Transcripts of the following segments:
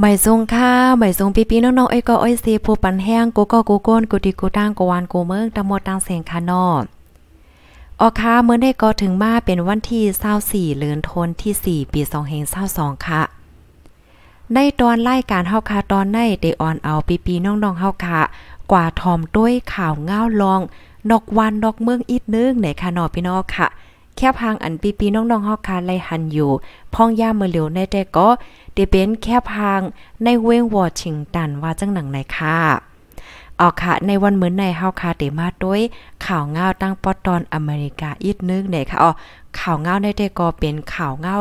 หม่ทรงค่ะหม่ทรงปีปีน้องๆไอ้ก็อ้ยซีผู้ปันแห้งกูก็กูก้นกูดีกูตั้งกูวานกูเมืองตะหมดตังเสียงค่ะนอออค่ะเมื่อได้ก็ถึงมาเป็นวันที่24เลือนทนที่สที่4ปี2522ค่ะ ในตอนไล่การเฮาค่ะตอนในเดออนเอาปีปีน้อง ๆเฮาค่ะ กว่าทอมด้วยข่าวง้าวลอง นอกวันนอกเมืองอีกนึงไหนค่ะนอพี่น้องค่ะแคบพางอันปีปีน้องๆฮอกคาไลหันอยู่พ่องย่าเมือเหลียวในแต่ก็เดเป็นแคบพางในเวงวอชิงตันว่าจังหนังไหนค่ะออกค่ะในวันเหมือนในเฮาคาเดมาด้วยข่าวเงาตั้งปอตอนอเมริกาอีกนึงเนค่ะอ๋อข่าวเงาในแต่ก็เป็นข่าวเงา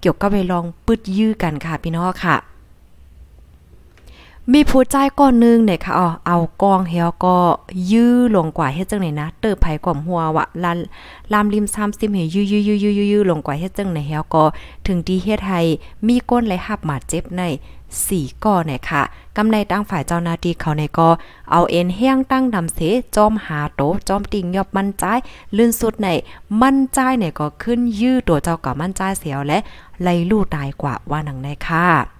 เกี่ยวกับไปลองปืดยื้อกันค่ะพี่น้องค่ะมีผู้ใจก้อนนึงเนี่ยค่ะอ๋อเอากองเฮียวก็ ยื้อลงกว่าเฮ็ดจังไหนนะ เติบไผก่อมหัววะลานลามริมซ้ำซิมเหยื้อยื้อยื้อยื้อยื้อลงกว่าเฮ็ดจังไหนเฮียวก็ ถึงดีเฮ็ดให้มีก้นไหลหับหมาเจ็บในสี่กอเนี่ยค่ะกำในตั้งฝ่ายเจ้าหน้าที่เขาในก็ เอาเอ็นแห้งตั้งดำเสจอมหาโตจอมติ่งยอบมั่นใจลื่นสุดในมั่นใจเนี่ยก็ขึ้นยื้อตัวเจ้าก็มั่นใจเสียว และไหลลู่ตายกว่าว่าหนังในค่ะ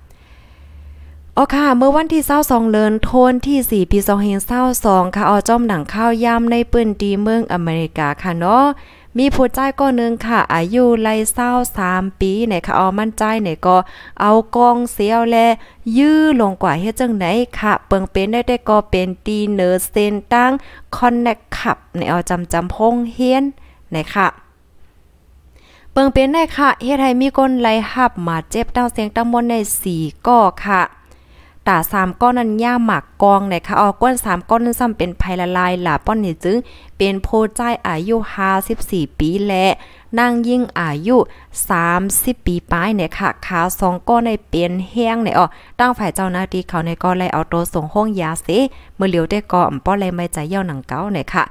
อเอค่ะเมื่อวันที่เศร้าสองเลินโทนที่สี่ปีสองเฮงเศร้าสองค่ะอ๋อจอมหนังข้าวย่ำในปืนดีเมืองอเมริกาค่ะเนาะ มีผู้ใจก็นึ่งค่ะอายุไล่เศร้าสามปีเนี่ยค่ะอ๋อมั่นใจเนี่ยก็เอากองเสียวแลยื้อลงกว่าเฮ็ดจังไหนค่ะ เปิงเป็นได้ได้ก็เป็นตีเนอร์เซนตั้งคอนเนคขับในเอจำจำพงเฮียนนะคะเปิงเป็นได้ค่ะเฮ็ดให้มีคนไล่หับมาเจ็บเต้าเสียงตั้งมนในสี่ก่อค่ะตาสามก้อนนั้นย่าหมักกองนะคะออก้อนสามก้อนนั้นซ้ำเป็นภัยละลายหลาะป้อนนี่จึงเป็นโพาจอายุห้าสิบสี่ปีและนั่งยิ่งอายุ 30 ปีป้ายเนี่ยค่ะขาสองก้อนในเปลี่ยนแห้งเนี่ยอ๋อตั้งฝ่ายเจ้าหน้าที่เขาในก็ไล่เอาตัวส่งห้องยาเสเมื่อเหลียวได้ก่อนป้อนเลยไม่ใจเย่าหนังเก้าเนี่ยค่ะ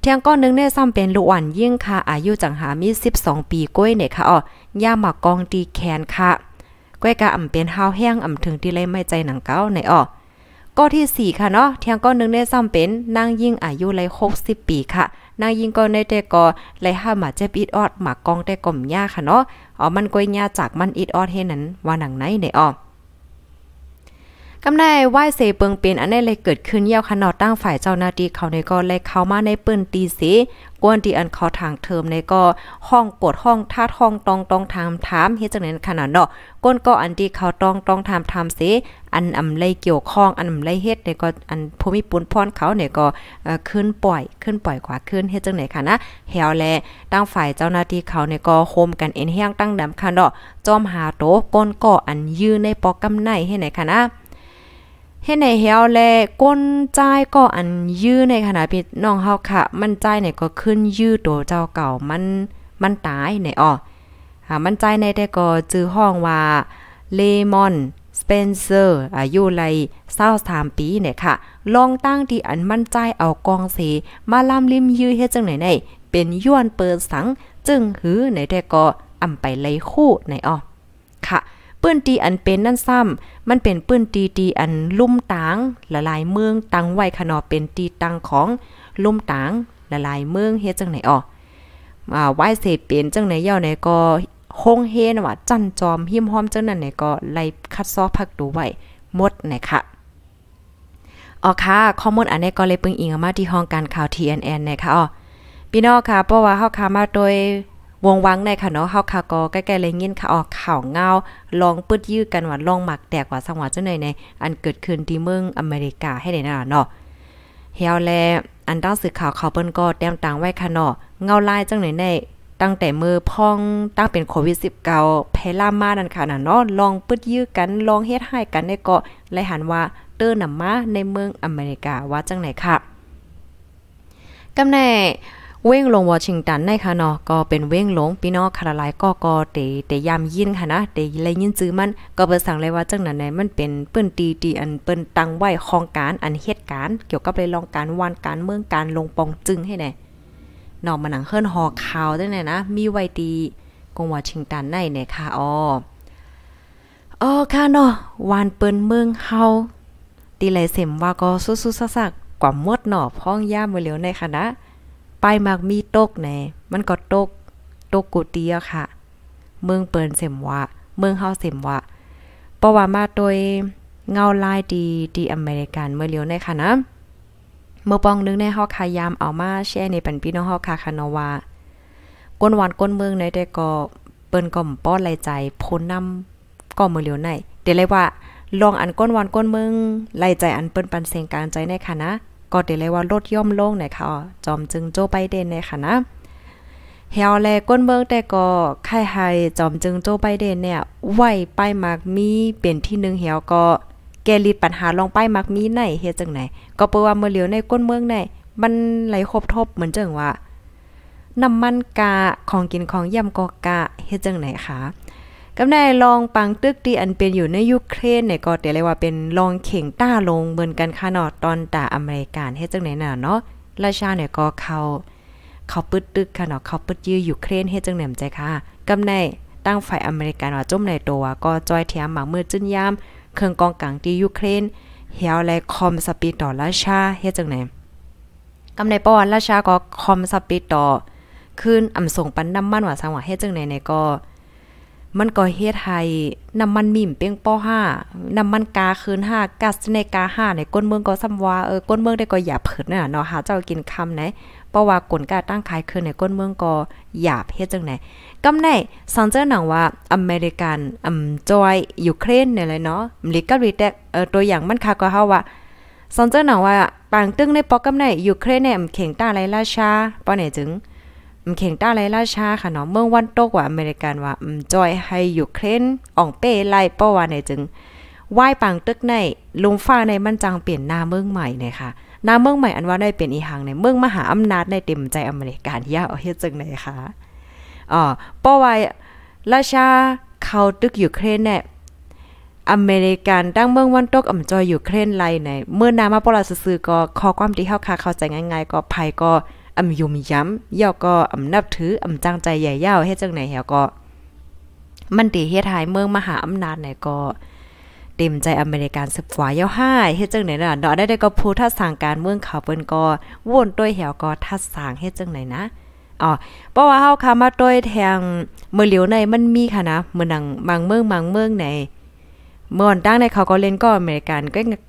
เทียงก้อนหนึ่งเนี่ยซ้ำเป็นลูกอ่อนยิ่งค่ะ อายุจังหามี12 ปีก้อยเนี่ยค่ะอ๋อย่าหมากกองตีแขนค่ะก้อยกะอ่ำเป็นห้าวแห้งอ่ำถึงที่เล่ไม่ใจหนังเก้าในอ้อก็ที่ 4 ค่ะเนาะเทียงก้อนหนึ่งได้ซ่อมเป็นนางยิ่งอายุเลย60 ปีค่ะ นางยิ่งก็ในแต่ก็ไลยห้ามาเจ็บอิดออดหมากกองแต่กลมหญ้าค่ะเนาะอ๋อมันก้อยหญ้าจากมันอิดออดเฮนั้นว่าหนังไหนในอ้อกำไนไหว้เสเปิงเป็นอันได้เลยเกิดขึ้นเยี่ยวขนอดตั้งฝ่ายเจ้าหน้าที่เขาในก็เลยเข้ามาในปืนตีเส กวนที่อันขอทางเทอมในก็ห้องกวดห้องท่าห้องตองตองถามถามเฮ็ดจังนั้นขนาดเนาะก้นก็อันที่เขาตองตองถามถามเส อันอำไลเกี่ยวข้องอันอำไลเฮ็ดในก็อันภูมิปุนพรเขาเนี่ยก็ขึ้นปล่อยขึ้นปล่อยขวาขึ้นเฮ็ดจังไหนค่ะนะ แหวแลตั้งฝ่ายเจ้าหน้าที่เขาในก็โคมกันเอ็นแห้งตั้งดำค่ะเนาะจอมหาโตก้นก็อันยื้อในปอกกำไหนให้ไหนค่ะนะเฮ็ดในเฮาแลก้นใจก็อันยื้อในขณะพี่น้องเฮาค่ะ มันใจเนี่ยก็ขึ้นยื้อตัวเจ้าเก่ามัน มันตายในอ้อ่ะมันใจในแต่ก็จื้อห้องว่าเลมอนสเปนเซอร์อายุไรเศร้าสามปีเนี่ยค่ะ ลองตั้งที่อันมั่นใจเอากองสีมาลำลิมยื้อเฮ็ดจังไหนในเป็นย้วนเปิดสัง จึงหือในแต่ก็อำไปไลคู่ในอ่อค่ะปื้นตีอันเป็นนั่นซ้ำ มันเป็นปื้นตีตีอันลุ่มตางละลายเมืองตังไว้ขนอเป็นตีตังของลุ่มตางละลายเมืองเฮ็ดจังไหนอ่ออ่าไหว้ เสเป็นจังไหนย่อไหนก็คงเฮนว่าจันจอมหิมหอมจังนั้นไหนก็ไล่คัดซอพักดูไว้ หมดไหนค่ะอ๋อค่ะข้อมูลอันนี้ก็เลยปึงอิงมาที่ห้องการข่าว TNN นะคะอ๋อพี่น้องค่ะเพราะว่าเฮาค่มาโดยวงวังในค่ะเนาะเฮาค่ะก็ใกล้ๆเลยยินค่ะ ออกข่าวเงาลองปึดยื้อกันว่าลองหมักแตกว่าสังหวะจังหนในอันเกิดขึ้นที่เมืองอเมริกาให้ได้น่ะเนาะเฮียวแล อันต้งสื่อข่าวเขาเปิ้นก็แต้มตังไว้ค่ะเนาะเงาลายจังไหนในตั้งแต่มือพองตั้งเป็นโควิด19เพล่ามานั่นค่ะน่ะเนาะลองปึดยื้อกันลองเฮ็ดให้กันในเกาะและหันว่า เตอร์นำมาในเมืองอเมริกาว่าจังไหนค่ะกำแน่เว้งลงวอชิงตันในค่ะเนาะก็เป็นเว้งหลงพี่น้องคาราไลก็ก็เตเตยามยินค่ะนะเตเลยยินจื้อมัน ก็เปิสั่งเลยว่าจังนั้นไหนมันเป็นเปิ้นตีตีอันเปิ้นตังไว้ของการอันเหตุการณ์เกี่ยวกับเลยลองการวานการเมืองการลงปองจึงให้แน่นอกมนหนังเฮิอนหอคาวได้แน่นะ มีไวตีกงวอชิงตันในเนี่ยค่ะอ๋อ อ๋อค่ะเนาะวานเปิ้นเมืองเฮาตีเลยเสมว่าก็สู้ๆซักๆกว่ามดหน่อพ้องย่ามือเหลียวในค่ะนะป้ายมักมีตกแหนมันก็ ตกตกกูเตียค่ะ เมืองเปินเสมวาเมืองเฮาเสมวาเพราะว่ามาโดยเงาลายดีดีอเมริกันเมื่อเลียวในค่ะนะ เมื่อปองนึงในเฮาคายามเอามาแช่ในปันพี่น้องเฮาคาคานวาก้นหวานก้นเมืองในแต่ก็เปิ้นก่อมป้อนไหลใจพ้นนำก่อมือเลียวในเดี๋ยวเลยว่าลองอันก้นหวานก้นเมืองไหลใจ อันเปิ้นปันเสียงการใจในค่ะนะก็เดเลยว่าลดย่อมลงนะคะจอมจึงโจไบเดนในค่ะนะ เฮาแลก้นเบิกแต่ก็ค่ใหไฮจอมจึงโจไบเดนเนี่ยไหวปายมากมีเป็นที่หนึ่งเฮาก็แกลิดปัญหาลองปมากมีไหนเฮ็ดจังไหนก็เปว่าเมื่อเหลียวในก้นเมืองไหนมันไหลครบทบเหมือนจังว่า น้ำมันกาของกินของย่ำกอกะเฮ็ดจังไหนคะกำได้ลองปังตึกที่อันเป็นอยู่ในยูเครนเนี่ยก็เดียเรียกว่าเป็นลองเข่งต้าลงเหมือนกันค่ะเนาะตอนตาอเมริกันเฮ็ดจังไหนน่ะเนาะราชาเนี่ยก็เขาเขาปึดตึกค่ะเนาะเขาปึดยื้อยูเครนเฮ็ดจังแหนมใจค่ะ กำได้ตั้งฝ่ายอเมริกันว่าจมในตัว ก็จอยเทียมหมักมือจึ้นยาม เครื่องกองกลางที่ยูเครนเฮียวและคอมสปีดต่อราชาเฮ็ดจังไหนกำในป้อนราชาก็คอมสปีดต่อขึ้นอำส่งปันน้ำมันว่าสังว่าเฮ็ดจังไหนเนี่ยก็มันก็เฮ็ดให้น้ำมันมิ่มเปียงป้อหาน้ำมันกาคืนห้ากัสเนกาห้าในก้นเมืองก็ซ้ำว่าเออ ก้นเมืองได้ก็อย่าเผิดน่ะเนาะหาเจ้ากินคำไหนเพราะว่ากลกาตั้งขายคืนในก้นเมืองก็หยาบเฮ็ดจังไหนกำไหนซังเจอหนังว่าอเมริกันอืมจอยยูเครนเนี่ยเลยเนาะลิกก็รีแตเออตัวอย่างมันคาะก็เฮาว่าซังเจอหนังว่า ปางตึ้งในปอกกำไหนยูเครนเนี่ยเข่งตาไรราชาป้อไหนจึงเข่งต้าไรราชาค่ะเนาะเมืองวันโตกว่าอเมริกันว่าจอยให้ยูเครนอ่องเป้ไล่ป้อวานในจึงไหว้ปังตึกในลุงฟ้าในมันจังเปลี่ยนหน้าเมืองใหม่เนี่ยค่ะหน้าเมืองใหม่อันว่าได้เป็นอีหังในเมืองมหาอำนาจในเต็มใจอเมริกันย่าเอาเฮ็ดจังไหนค่ะอ๋อป้อวายราชาเขาตึกยูเครนเนี่ยอเมริกันดั้งเมืองวันตกอ่ำจอยอยู่เครนไลในเมื่อนามาปลาซื้อก็ขอความที่เฮาค่ะเข้าใจง่ายๆ ก็ภัยก็อำยุมย้ำย่อก็อำนับถืออำจังใจใหญ่เยาาเฮ็ดจังไหนเฮาก็ มันตีเฮ็ดหายเมืองมหาอำนาจไหนก็เต็มใจอเมริกันสืบฝวายเย่าห้าเฮ็ดจังไหนน่ะเนาะได้ได้ก็พูทัดสางการเมืองเขาเปิ้นก็วนต้วยเหาก็ทัดสางเฮ็ดจังไหนนะอ๋อเพราะว่าเฮาคามาต้วยแทงเมื่อเหลียวในมันมีค่ะนะ เมื่อนังบางเมืองบางเมืองไหนเมื่อวันตั้งในเขาก็เล่นก็อเมริกัน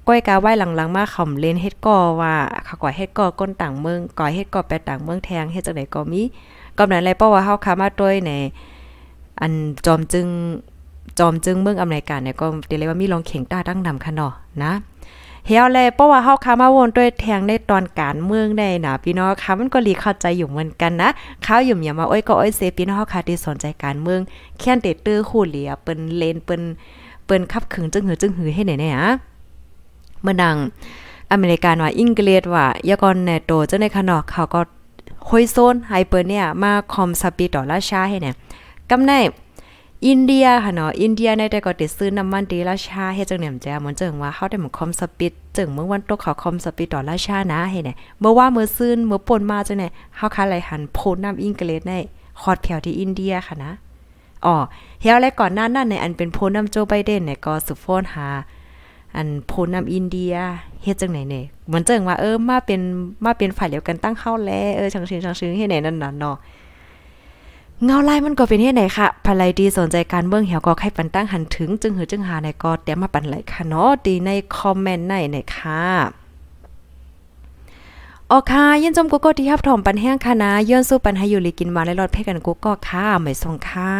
ก้อยกาไหว้หลังๆมาเขาเล่นเฮ็ดก่อว่าเขาก่อเฮ็ดก่อก้นต่างเมือง ก่อเฮ็ดก่อแปต่างเมืองแทงเฮ็ดจังได๋ก็มีกำนั้นเลยเพราะว่าเฮาคามาต้วยใน อันจอมจึงจอมจึงเมืองอเมริกันเนี่ยก็เรียกเลยว่ามีลองเข่งต้าตั้งนำคันเนาะนะ เฮียเลยเพราะว่าเฮาคามาวนด้วยแทงในตอนการเมืองได้นะพี่น้องค่ะมันก็รีเข้าใจอยู่เหมือนกันนะเข้าอยู่อย่ามาอ้อยก็อ้อยเซพี่น้องค่ะที่สนใจการเมือง แค่เตตื้อคู่เหลียเปิ้นเลนเปิ้นเปิ้นคับขึงจึงหือจึงหือให้ไหนเนี่ยเมื่อนังอเมริกันว่าอังกฤษว่ายากอนแนโตเจ้าในขนอกเขาก็คอยโซนไฮเปอร์เนี่ยมาคอมสปีต่อราชาให้เนี่ยกำในอินเดียค่ะเนาะอินเดียในแต่ก็ติดซื้อน้ำมันดีราชาเฮ็ดจังเนี่ยจ้าเหมือนจังว่าเขาได้หมคอมสปิดจึงเมื่อวันตกเขาคอมสปิดต่อราชานะให้เนี่ยเมื่อว่าเมื่อซื้อเมื่อปนมาจังเนี่ยเขาคาไหลหันโพนน้ำอังกฤษในฮอดแถวที่อินเดียค่ะนะอ๋อเฮียวและก่อนหน้านั้นในอันเป็นโพนำโจไบเดนเนี่ยก็สุโฟนหาอันโพนำอินเดียเฮ็ดจังไหนเนี่ยเหมือนเจิงว่าเออมาเป็นมาเป็นฝ่ายเดียวกันตั้งเข้าแล้ว เออชังชิงชังชิงเฮ็ดไหนนั่นน่ะเนาะเงาลายมันก็เป็นเฮ็ดไหนค่ะภรรยดีสนใจการเบื้องเหี่ยวก็ใครปันตั้งหันถึงจึงหือจึงหาในก็เตรียมมาปันไหลค่ะเนาะดีในคอมเมนต์ในในค่ะออค่ะยินจมกุโก้ที่รับถอมปันแห้งค่ะนะย้อนสู้ปันให้อยู่ลีกินมาและรอดเพ่กันกุโก้ค่ะไม่ส่งค่ะ